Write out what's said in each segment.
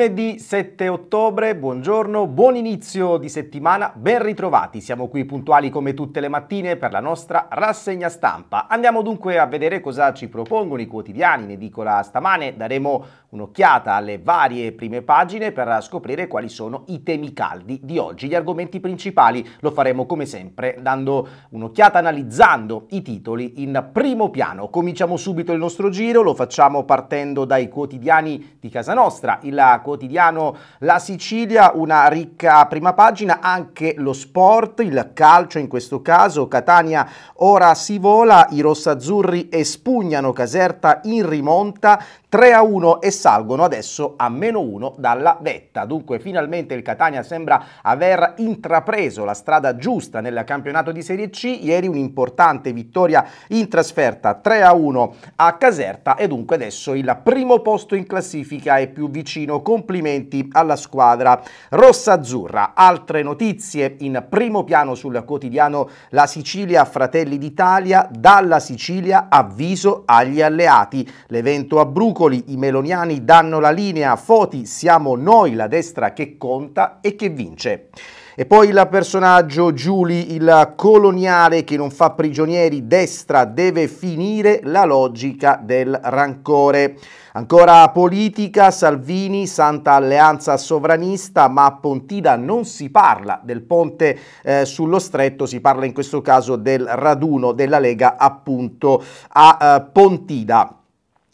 Lunedì 7 ottobre, buongiorno, buon inizio di settimana, ben ritrovati. Siamo qui puntuali come tutte le mattine per la nostra rassegna stampa. Andiamo dunque a vedere cosa ci propongono i quotidiani ne dico la stamane. Daremo un'occhiata alle varie prime pagine per scoprire quali sono i temi caldi di oggi, gli argomenti principali. Lo faremo come sempre dando un'occhiata, analizzando i titoli in primo piano. Cominciamo subito il nostro giro, lo facciamo partendo dai quotidiani di casa nostra, il quotidiano La Sicilia, una ricca prima pagina, anche lo sport, il calcio in questo caso, Catania ora si vola, i rossazzurri espugnano Caserta in rimonta, 3 a 1 e salgono adesso a meno 1 dalla vetta. Dunque finalmente il Catania sembra aver intrapreso la strada giusta nel campionato di Serie C. Ieri un'importante vittoria in trasferta 3 a 1 a Caserta e dunque adesso il primo posto in classifica è più vicino. Complimenti alla squadra rossa-azzurra. Altre notizie in primo piano sul quotidiano La Sicilia Fratelli d'Italia. Dalla Sicilia avviso agli alleati. L'evento a Bruco vincoli, i meloniani danno la linea, Foti siamo noi la destra che conta e che vince. E poi il personaggio Giuli, il coloniale che non fa prigionieri, destra deve finire la logica del rancore. Ancora politica, Salvini, Santa Alleanza Sovranista, ma a Pontida non si parla del ponte eh, sullo stretto, si parla in questo caso del raduno della Lega appunto a eh, Pontida.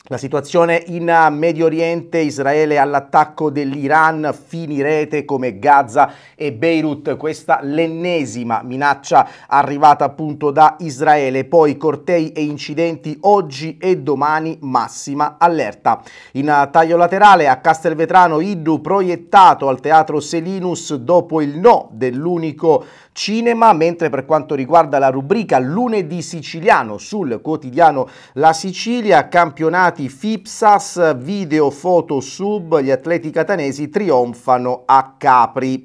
La situazione in Medio Oriente, Israele all'attacco dell'Iran, finirete come Gaza e Beirut, questa l'ennesima minaccia arrivata appunto da Israele, poi cortei e incidenti oggi e domani, massima allerta. In taglio laterale a Castelvetrano Iddu proiettato al teatro Selinus dopo il no dell'unico cinema, mentre per quanto riguarda la rubrica lunedì siciliano sul quotidiano La Sicilia, campionato campionati FIPSAS Video Foto Sub, gli atleti catanesi trionfano a Capri.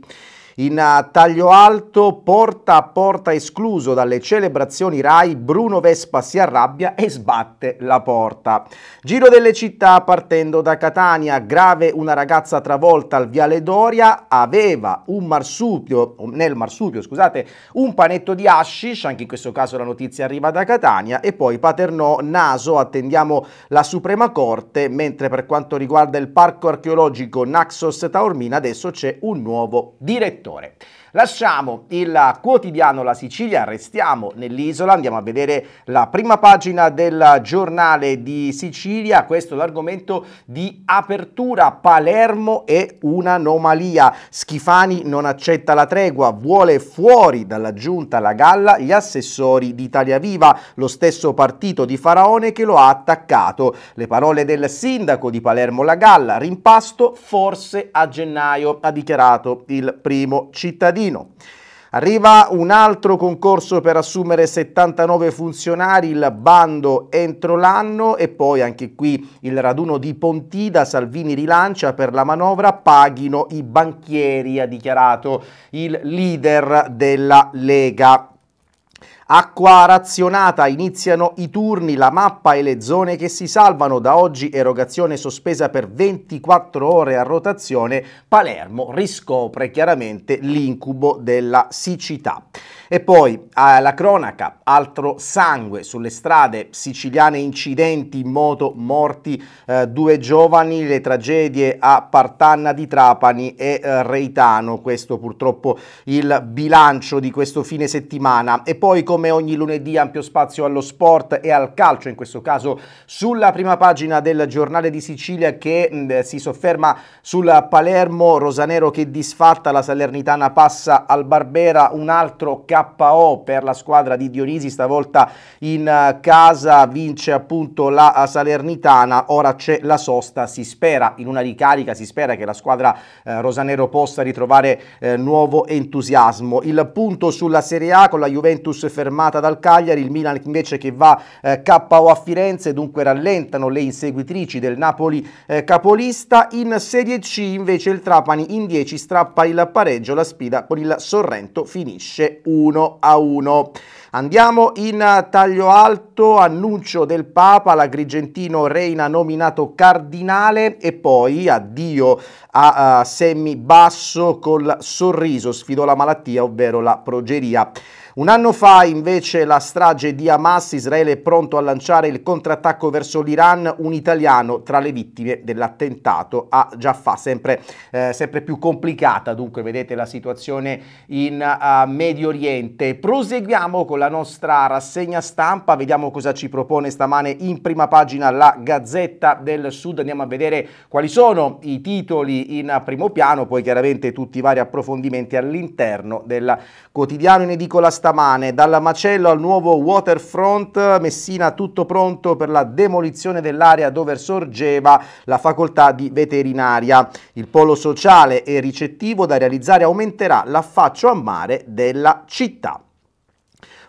In eh, taglio alto, porta a porta escluso dalle celebrazioni Rai, Bruno Vespa si arrabbia e sbatte la porta. Giro delle città partendo da Catania, grave una ragazza travolta al Viale Doria, aveva un marsupio, nel marsupio scusate, un panetto di hashish, anche in questo caso la notizia arriva da Catania, e poi Paternò, Naso, attendiamo la Suprema Corte, mentre per quanto riguarda il parco archeologico Naxos Taormina adesso c'è un nuovo direttore settore. Lasciamo il quotidiano La Sicilia, restiamo nell'isola, andiamo a vedere la prima pagina del giornale di Sicilia, questo è l'argomento di apertura, Palermo è un'anomalia, Schifani non accetta la tregua, vuole fuori dalla giunta la galla gli assessori d'Italia Viva, lo stesso partito di Faraone che lo ha attaccato. Le parole del sindaco di Palermo La Galla, rimpasto forse a gennaio, ha dichiarato il primo cittadino cittadino. Arriva un altro concorso per assumere 79 funzionari, il bando entro l'anno e poi anche qui il raduno di Pontida, Salvini rilancia per la manovra, paghino i banchieri, ha dichiarato il leader della Lega. Acqua razionata, iniziano i turni, la mappa e le zone che si salvano. Da oggi erogazione sospesa per 24 ore a rotazione. Palermo riscopre chiaramente l'incubo della siccità. E poi la cronaca, altro sangue sulle strade siciliane, incidenti in moto, morti eh, due giovani, le tragedie a Partanna di Trapani e eh, Reitano, questo purtroppo il bilancio di questo fine settimana. E poi come ogni lunedì ampio spazio allo sport e al calcio, in questo caso sulla prima pagina del giornale di Sicilia che mh, mm, si sofferma sul Palermo, Rosanero che disfatta, la Salernitana passa al Barbera, un altro caso KO per la squadra di Dionisi, stavolta in eh, casa vince appunto la eh, Salernitana, ora c'è la sosta, si spera in una ricarica, si spera che la squadra eh, rosanero possa ritrovare eh, nuovo entusiasmo. Il punto sulla Serie A con la Juventus fermata dal Cagliari, il Milan invece che va eh, KO a Firenze, dunque rallentano le inseguitrici del Napoli eh, capolista. In Serie C invece il Trapani in 10 strappa il pareggio, la sfida con il Sorrento finisce 1. 1 a 1. Andiamo in eh, taglio alto, annuncio del Papa, l'agrigentino Reina nominato cardinale e poi addio a, a eh, Semi Basso col sorriso, sfidò la malattia ovvero la progeria. Un anno fa invece la strage di Hamas, Israele è pronto a lanciare il contrattacco verso l'Iran, un italiano tra le vittime dell'attentato a Jaffa, sempre, eh, sempre, più complicata dunque vedete la situazione in uh, Medio Oriente. Proseguiamo con la nostra rassegna stampa, vediamo cosa ci propone stamane in prima pagina la Gazzetta del Sud, andiamo a vedere quali sono i titoli in primo piano, poi chiaramente tutti i vari approfondimenti all'interno del quotidiano in edicola stampa stamane, dal macello al nuovo waterfront, Messina tutto pronto per la demolizione dell'area dove sorgeva la facoltà di veterinaria. Il polo sociale e ricettivo da realizzare aumenterà l'affaccio a mare della città.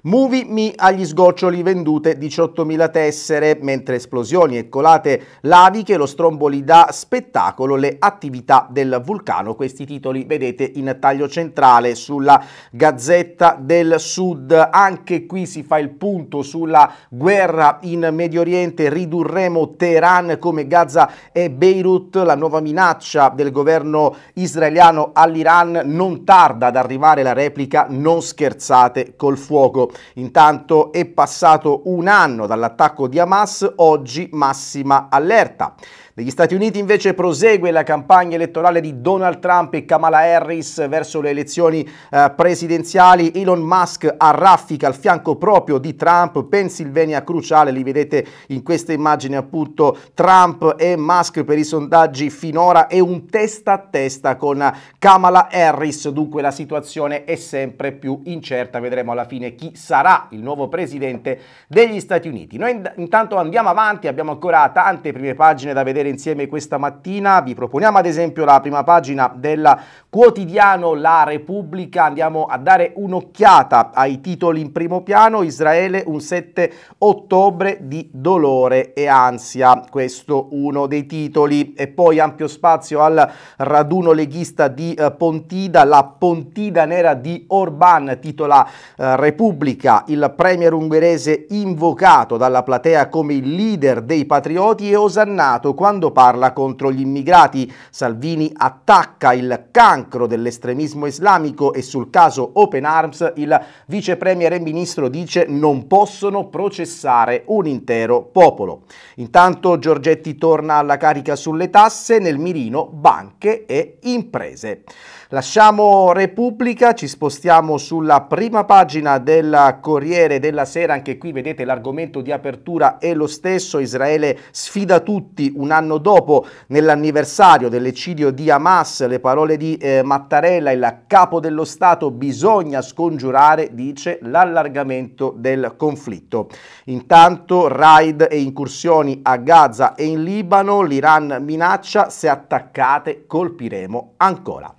Movie Me agli sgoccioli vendute 18.000 tessere, mentre esplosioni e colate laviche, lo stromboli dà spettacolo, le attività del vulcano. Questi titoli vedete in taglio centrale sulla Gazzetta del Sud. Anche qui si fa il punto sulla guerra in Medio Oriente, ridurremo Teheran come Gaza e Beirut, la nuova minaccia del governo israeliano all'Iran non tarda ad arrivare la replica non scherzate col fuoco. Intanto è passato un anno dall'attacco di Hamas, oggi massima allerta. Negli Stati Uniti invece prosegue la campagna elettorale di Donald Trump e Kamala Harris verso le elezioni eh, presidenziali. Elon Musk a raffica al fianco proprio di Trump, Pennsylvania cruciale, li vedete in questa immagine appunto Trump e Musk per i sondaggi finora e un testa a testa con Kamala Harris, dunque la situazione è sempre più incerta, vedremo alla fine chi sarà il nuovo presidente degli Stati Uniti. Noi intanto andiamo avanti, abbiamo ancora tante prime pagine da vedere vivere insieme questa mattina. Vi proponiamo ad esempio la prima pagina del quotidiano La Repubblica. Andiamo a dare un'occhiata ai titoli in primo piano. Israele un 7 ottobre di dolore e ansia. Questo uno dei titoli. E poi ampio spazio al raduno leghista di eh, Pontida, la Pontida nera di Orban, titola eh, Repubblica, il premier ungherese invocato dalla platea come il leader dei patrioti e osannato quando quando parla contro gli immigrati. Salvini attacca il cancro dell'estremismo islamico e sul caso Open Arms il vice premier e ministro dice non possono processare un intero popolo. Intanto Giorgetti torna alla carica sulle tasse, nel mirino banche e imprese. Lasciamo Repubblica, ci spostiamo sulla prima pagina del Corriere della Sera, anche qui vedete l'argomento di apertura è lo stesso, Israele sfida tutti un anno dopo nell'anniversario dell'eccidio di Hamas, le parole di eh, Mattarella, il capo dello Stato bisogna scongiurare, dice, l'allargamento del conflitto. Intanto raid e incursioni a Gaza e in Libano, l'Iran minaccia, se attaccate colpiremo ancora.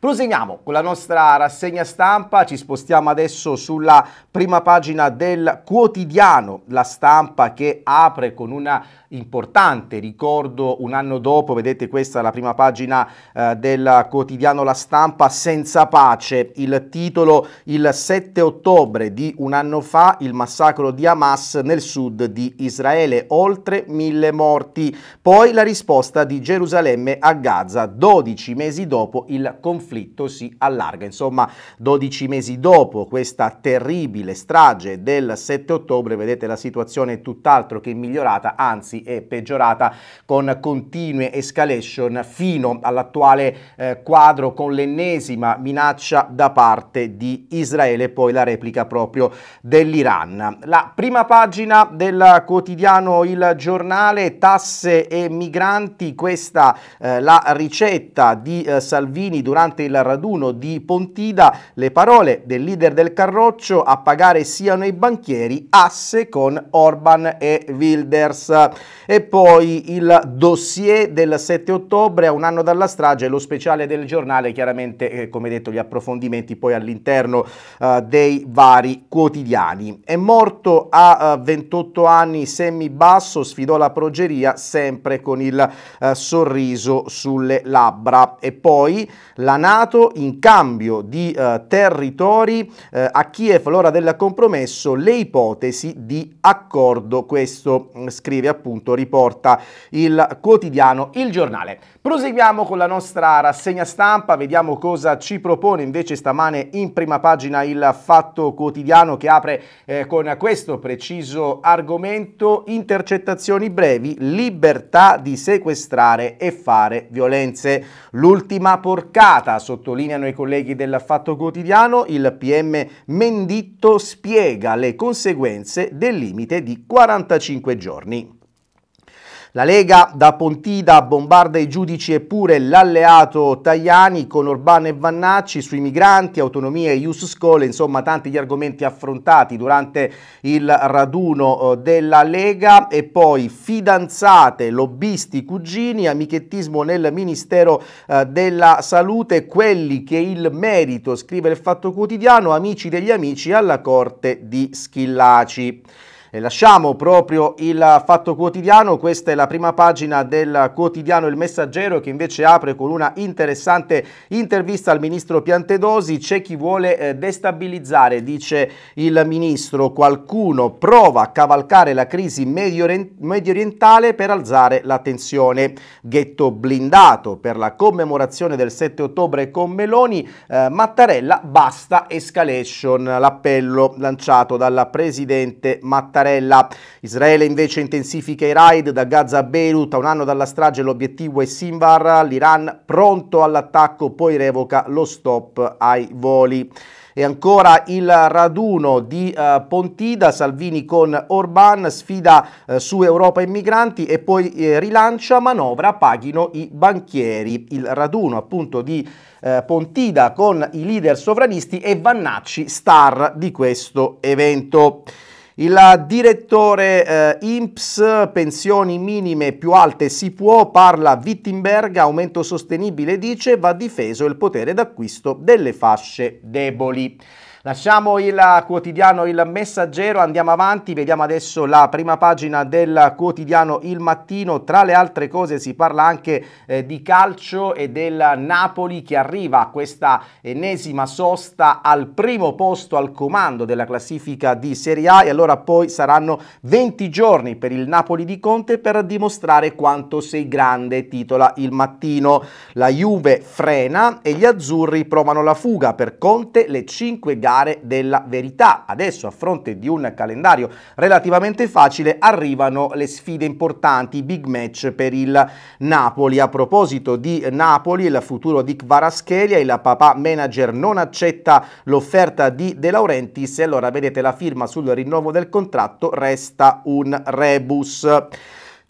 Proseguiamo con la nostra rassegna stampa, ci spostiamo adesso sulla prima pagina del quotidiano, la stampa che apre con un importante ricordo un anno dopo, vedete questa è la prima pagina eh, del quotidiano La Stampa senza pace, il titolo il 7 ottobre di un anno fa il massacro di Hamas nel sud di Israele, oltre mille morti, poi la risposta di Gerusalemme a Gaza 12 mesi dopo il conflitto conflitto si allarga. Insomma, 12 mesi dopo questa terribile strage del 7 ottobre, vedete la situazione è tutt'altro che migliorata, anzi è peggiorata con continue escalation fino all'attuale eh, quadro con l'ennesima minaccia da parte di Israele e poi la replica proprio dell'Iran. La prima pagina del quotidiano Il Giornale, tasse e migranti, questa eh, la ricetta di eh, Salvini durante durante il raduno di Pontida le parole del leader del Carroccio a pagare siano i banchieri asse con Orban e Wilders. E poi il dossier del 7 ottobre a un anno dalla strage, lo speciale del giornale, chiaramente eh, come detto gli approfondimenti poi all'interno eh, dei vari quotidiani. È morto a eh, 28 anni Semi Basso, sfidò la progeria sempre con il eh, sorriso sulle labbra. E poi la Nato in cambio di eh, territori eh, a Kiev l'ora del compromesso le ipotesi di accordo. Questo mm, scrive appunto, riporta il quotidiano Il Giornale. Proseguiamo con la nostra rassegna stampa, vediamo cosa ci propone invece stamane in prima pagina il Fatto Quotidiano che apre eh, con questo preciso argomento intercettazioni brevi, libertà di sequestrare e fare violenze. L'ultima porcata sottolineano i colleghi del Fatto Quotidiano, il PM Menditto spiega le conseguenze del limite di 45 giorni. La Lega da Pontida bombarda i giudici eppure l'alleato Tajani con Orbán e Vannacci sui migranti, autonomia e Ius School, insomma tanti gli argomenti affrontati durante il raduno eh, della Lega e poi fidanzate, lobbisti, cugini, amichettismo nel Ministero eh, della Salute, quelli che il merito, scrive il Fatto Quotidiano, amici degli amici alla Corte di Schillaci. E lasciamo proprio il fatto quotidiano, questa è la prima pagina del quotidiano Il Messaggero che invece apre con una interessante intervista al ministro Piantedosi, c'è chi vuole eh, destabilizzare, dice il ministro, qualcuno prova a cavalcare la crisi medio orientale per alzare la tensione. Ghetto blindato per la commemorazione del 7 ottobre con Meloni, eh, Mattarella basta escalation, l'appello lanciato dalla presidente Mattarella Mattarella. Israele invece intensifica i raid da Gaza a Beirut, a un anno dalla strage l'obiettivo è Sinvar, l'Iran pronto all'attacco poi revoca lo stop ai voli. E ancora il raduno di eh, Pontida, Salvini con Orban, sfida eh, su Europa e migranti e poi eh, rilancia manovra paghino i banchieri. Il raduno appunto di eh, Pontida con i leader sovranisti e Vannacci star di questo evento. Il direttore eh, INPS, pensioni minime più alte si può, parla Wittenberg, aumento sostenibile dice va difeso il potere d'acquisto delle fasce deboli. Lasciamo il quotidiano Il Messaggero, andiamo avanti, vediamo adesso la prima pagina del quotidiano Il Mattino. Tra le altre cose si parla anche eh, di calcio e del Napoli che arriva a questa ennesima sosta al primo posto al comando della classifica di Serie A e allora poi saranno 20 giorni per il Napoli di Conte per dimostrare quanto sei grande, titola Il Mattino. La Juve frena e gli azzurri provano la fuga per Conte le 5 gare parlare della verità. Adesso, a fronte di un calendario relativamente facile, arrivano le sfide importanti, i big match per il Napoli. A proposito di Napoli, il futuro di Kvaraschelia, il papà manager non accetta l'offerta di De Laurentiis e allora vedete la firma sul rinnovo del contratto resta un rebus.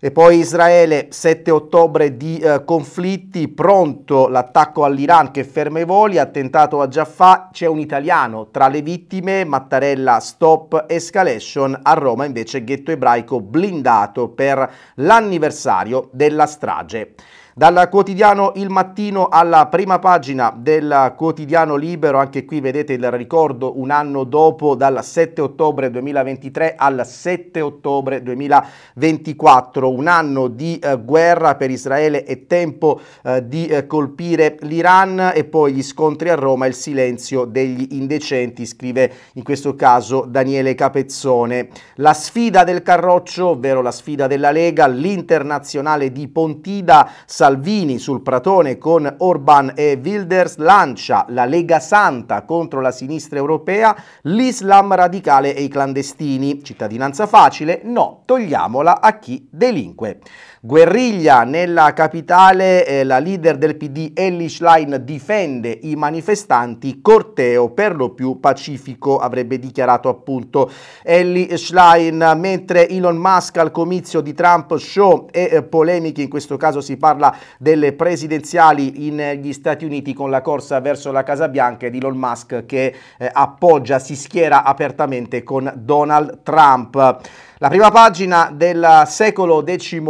E poi Israele, 7 ottobre di eh, conflitti, pronto l'attacco all'Iran che ferma i voli, attentato a Jaffa, c'è un italiano tra le vittime, Mattarella stop escalation, a Roma invece ghetto ebraico blindato per l'anniversario della strage. Dal quotidiano Il Mattino alla prima pagina del quotidiano Libero, anche qui vedete il ricordo un anno dopo, dal 7 ottobre 2023 al 7 ottobre 2024, un anno di eh, guerra per Israele e tempo eh, di eh, colpire l'Iran e poi gli scontri a Roma e il silenzio degli indecenti, scrive in questo caso Daniele Capezzone. La sfida del Carroccio, ovvero la sfida della Lega, l'internazionale di Pontida sarà Salvini sul Pratone con Orban e Wilders, lancia la Lega Santa contro la sinistra europea, l'Islam radicale e i clandestini. Cittadinanza facile? No, togliamola a chi delinque. Guerriglia nella capitale, eh, la leader del PD Ellie Schlein difende i manifestanti, corteo per lo più pacifico, avrebbe dichiarato appunto Ellie Schlein, mentre Elon Musk al comizio di Trump show e eh, polemiche, in questo caso si parla delle presidenziali negli eh, Stati Uniti con la corsa verso la Casa Bianca ed Elon Musk che eh, appoggia, si schiera apertamente con Donald Trump. La prima pagina del secolo XIX,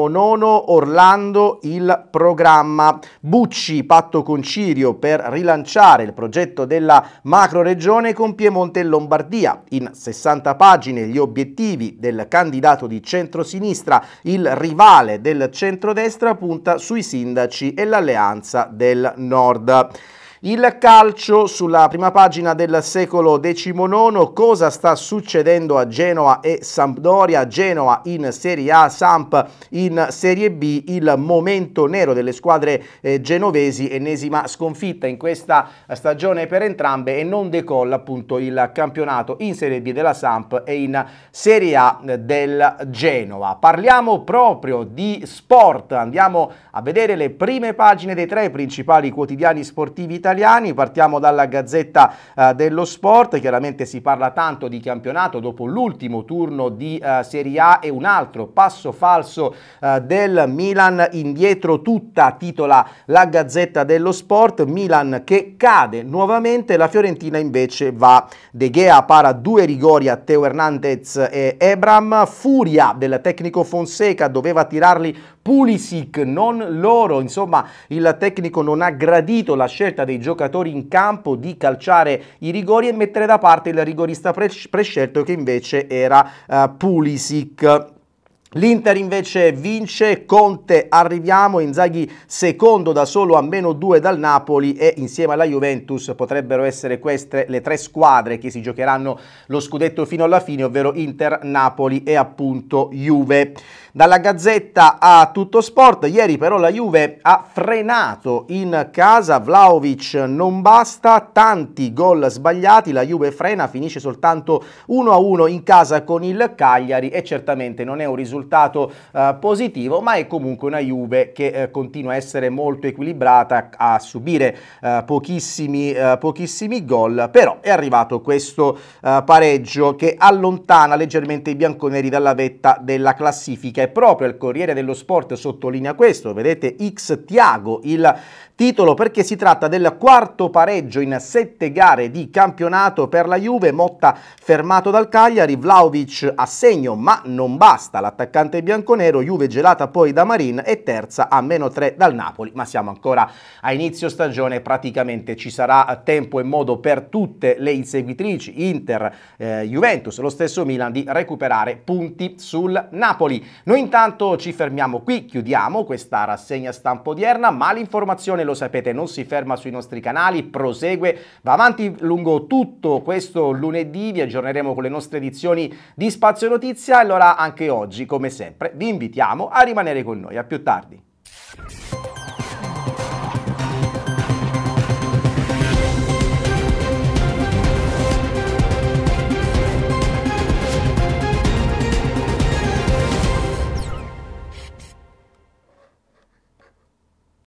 Orlando, il programma Bucci, patto con Cirio per rilanciare il progetto della macro-regione con Piemonte e Lombardia. In 60 pagine gli obiettivi del candidato di centrosinistra, il rivale del centrodestra, punta sui siti sindaci e l'alleanza del Nord. Il calcio sulla prima pagina del secolo XIX, cosa sta succedendo a Genoa e Sampdoria, Genoa in Serie A, Samp in Serie B, il momento nero delle squadre eh, genovesi, ennesima sconfitta in questa stagione per entrambe e non decolla appunto il campionato in Serie B della Samp e in Serie A del Genoa. Parliamo proprio di sport, andiamo a vedere le prime pagine dei tre principali quotidiani sportivi italiani italiani, partiamo dalla Gazzetta eh, dello Sport, chiaramente si parla tanto di campionato dopo l'ultimo turno di eh, Serie A e un altro passo falso eh, del Milan indietro tutta, titola la Gazzetta dello Sport, Milan che cade nuovamente, la Fiorentina invece va De Gea para due rigori a Teo Hernandez e Ebram, furia del tecnico Fonseca, doveva tirarli Pulisic, non loro, insomma il tecnico non ha gradito la scelta dei i giocatori in campo di calciare i rigori e mettere da parte il rigorista prescelto che invece era eh, Pulisic. L'Inter invece vince, Conte arriviamo, Inzaghi secondo da solo a meno due dal Napoli e insieme alla Juventus potrebbero essere queste le tre squadre che si giocheranno lo scudetto fino alla fine, ovvero Inter, Napoli e appunto Juve. Dalla Gazzetta a Tutto Sport, ieri però la Juve ha frenato in casa, Vlaovic non basta, tanti gol sbagliati, la Juve frena, finisce soltanto 1-1 in casa con il Cagliari e certamente non è un risultato risultato eh, positivo, ma è comunque una Juve che eh, continua a essere molto equilibrata, a subire eh, pochissimi, eh, pochissimi gol, però è arrivato questo eh, pareggio che allontana leggermente i bianconeri dalla vetta della classifica e proprio il Corriere dello Sport sottolinea questo, vedete X Tiago il titolo perché si tratta del quarto pareggio in sette gare di campionato per la Juve, Motta fermato dal Cagliari, Vlaovic a segno ma non basta, l'attaccante attaccante bianconero, Juve gelata poi da Marin e terza a meno 3 dal Napoli, ma siamo ancora a inizio stagione, praticamente ci sarà tempo e modo per tutte le inseguitrici Inter, eh, Juventus, lo stesso Milan di recuperare punti sul Napoli. Noi intanto ci fermiamo qui, chiudiamo questa rassegna stampa odierna, ma l'informazione lo sapete non si ferma sui nostri canali, prosegue, va avanti lungo tutto questo lunedì, vi aggiorneremo con le nostre edizioni di Spazio Notizia, allora anche oggi come come sempre vi invitiamo a rimanere con noi. A più tardi.